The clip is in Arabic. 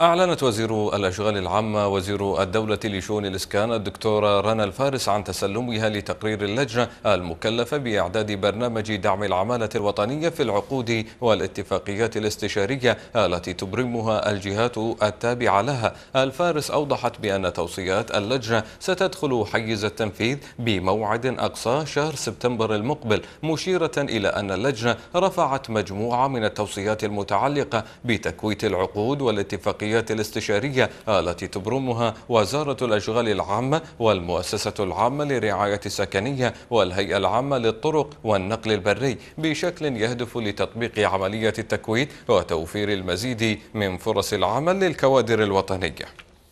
أعلنت وزير الأشغال العامة وزير الدولة لشؤون الإسكان الدكتورة رنا الفارس عن تسلمها لتقرير اللجنة المكلفة بإعداد برنامج دعم العمالة الوطنية في العقود والاتفاقيات الاستشارية التي تبرمها الجهات التابعة لها الفارس أوضحت بأن توصيات اللجنة ستدخل حيز التنفيذ بموعد أقصى شهر سبتمبر المقبل مشيرة إلى أن اللجنة رفعت مجموعة من التوصيات المتعلقة بتكويت العقود والاتفاقيات العمليات الاستشارية التي تبرمها وزارة الأشغال العامة والمؤسسة العامة للرعاية السكنية والهيئة العامة للطرق والنقل البري بشكل يهدف لتطبيق عملية التكوين وتوفير المزيد من فرص العمل للكوادر الوطنية